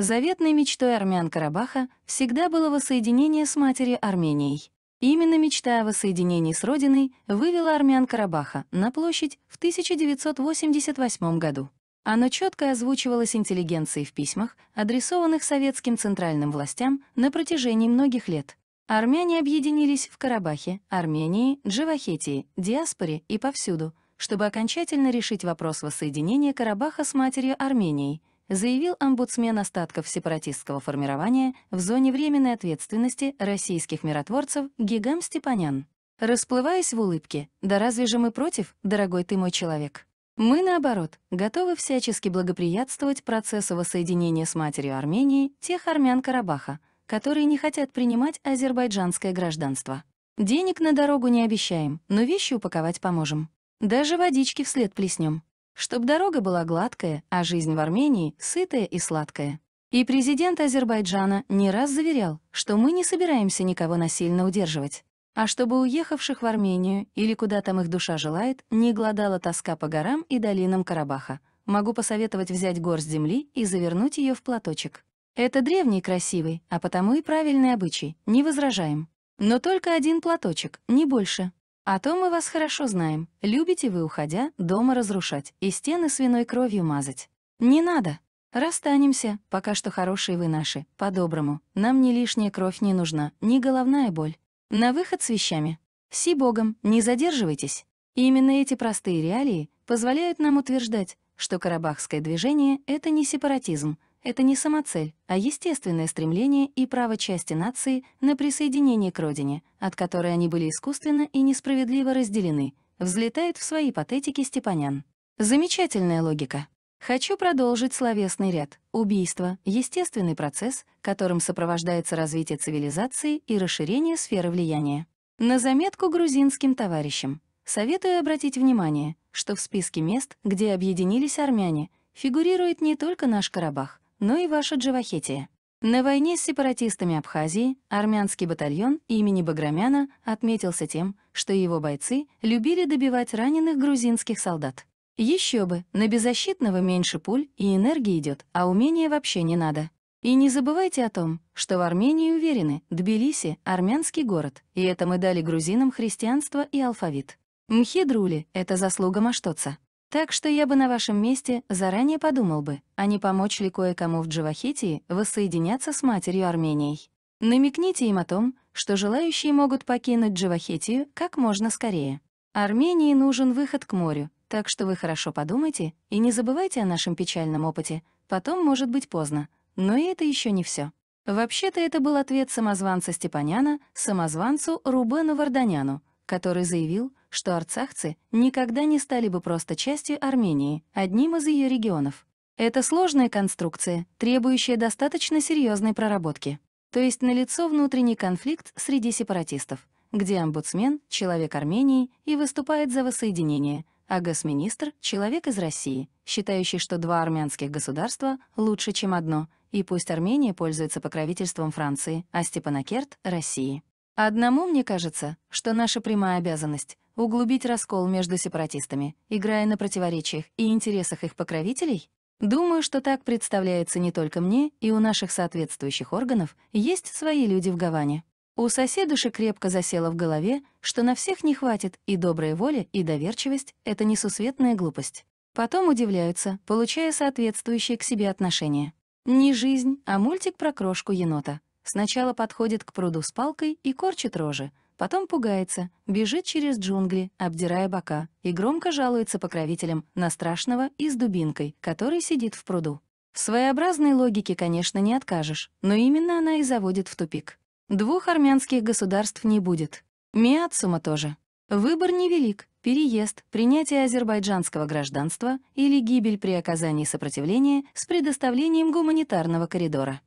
Заветной мечтой армян Карабаха всегда было воссоединение с матерью Арменией. Именно мечта о воссоединении с родиной вывела армян Карабаха на площадь в 1988 году. Оно четко озвучивалось интеллигенцией в письмах, адресованных советским центральным властям на протяжении многих лет. Армяне объединились в Карабахе, Армении, Джавахетии, диаспоре и повсюду, чтобы окончательно решить вопрос воссоединения Карабаха с матерью Арменией, заявил омбудсмен остатков сепаратистского формирования в зоне временной ответственности российских миротворцев Гигам Степанян. Расплываясь в улыбке, «Да разве же мы против, дорогой ты мой человек?» Мы, наоборот, готовы всячески благоприятствовать процессу воссоединения с матерью Армении тех армян Карабаха, которые не хотят принимать азербайджанское гражданство. Денег на дорогу не обещаем, но вещи упаковать поможем. Даже водички вслед плеснем чтобы дорога была гладкая, а жизнь в Армении сытая и сладкая. И президент Азербайджана не раз заверял, что мы не собираемся никого насильно удерживать, а чтобы уехавших в Армению или куда там их душа желает, не гладала тоска по горам и долинам Карабаха. Могу посоветовать взять горсть земли и завернуть ее в платочек. Это древний красивый, а потому и правильный обычай, не возражаем. Но только один платочек, не больше. А то мы вас хорошо знаем. Любите вы, уходя, дома разрушать и стены свиной кровью мазать. Не надо. Расстанемся, пока что хорошие вы наши, по-доброму. Нам ни лишняя кровь не нужна, ни головная боль. На выход с вещами. Си богом, не задерживайтесь. И именно эти простые реалии позволяют нам утверждать, что карабахское движение — это не сепаратизм, это не самоцель, а естественное стремление и право части нации на присоединение к родине, от которой они были искусственно и несправедливо разделены, взлетает в свои патетики Степанян. Замечательная логика. Хочу продолжить словесный ряд. Убийство — естественный процесс, которым сопровождается развитие цивилизации и расширение сферы влияния. На заметку грузинским товарищам. Советую обратить внимание, что в списке мест, где объединились армяне, фигурирует не только наш Карабах — но ну и ваша Джавахетия. На войне с сепаратистами Абхазии армянский батальон имени Баграмяна отметился тем, что его бойцы любили добивать раненых грузинских солдат. Еще бы, на беззащитного меньше пуль и энергии идет, а умения вообще не надо. И не забывайте о том, что в Армении уверены, Тбилиси — армянский город, и это мы дали грузинам христианство и алфавит. Мхедрули — это заслуга Маштоца. Так что я бы на вашем месте заранее подумал бы, а не помочь ли кое-кому в Джавахитии воссоединяться с матерью Арменией. Намекните им о том, что желающие могут покинуть Джавахетию как можно скорее. Армении нужен выход к морю, так что вы хорошо подумайте и не забывайте о нашем печальном опыте, потом может быть поздно. Но и это еще не все. Вообще-то это был ответ самозванца Степаняна самозванцу Рубену Варданяну, который заявил, что арцахцы никогда не стали бы просто частью Армении, одним из ее регионов. Это сложная конструкция, требующая достаточно серьезной проработки. То есть налицо внутренний конфликт среди сепаратистов, где омбудсмен — человек Армении и выступает за воссоединение, а госминистр — человек из России, считающий, что два армянских государства лучше, чем одно, и пусть Армения пользуется покровительством Франции, а Степанакерт — России. Одному мне кажется, что наша прямая обязанность Углубить раскол между сепаратистами, играя на противоречиях и интересах их покровителей? Думаю, что так представляется не только мне, и у наших соответствующих органов есть свои люди в Гаване. У соседушек крепко засело в голове, что на всех не хватит, и добрая воля, и доверчивость — это несусветная глупость. Потом удивляются, получая соответствующие к себе отношения. Не жизнь, а мультик про крошку енота. Сначала подходит к пруду с палкой и корчит рожи, Потом пугается, бежит через джунгли, обдирая бока, и громко жалуется покровителям на страшного и с дубинкой, который сидит в пруду. В своеобразной логике, конечно, не откажешь, но именно она и заводит в тупик. Двух армянских государств не будет. Миацума тоже. Выбор невелик, переезд, принятие азербайджанского гражданства или гибель при оказании сопротивления с предоставлением гуманитарного коридора.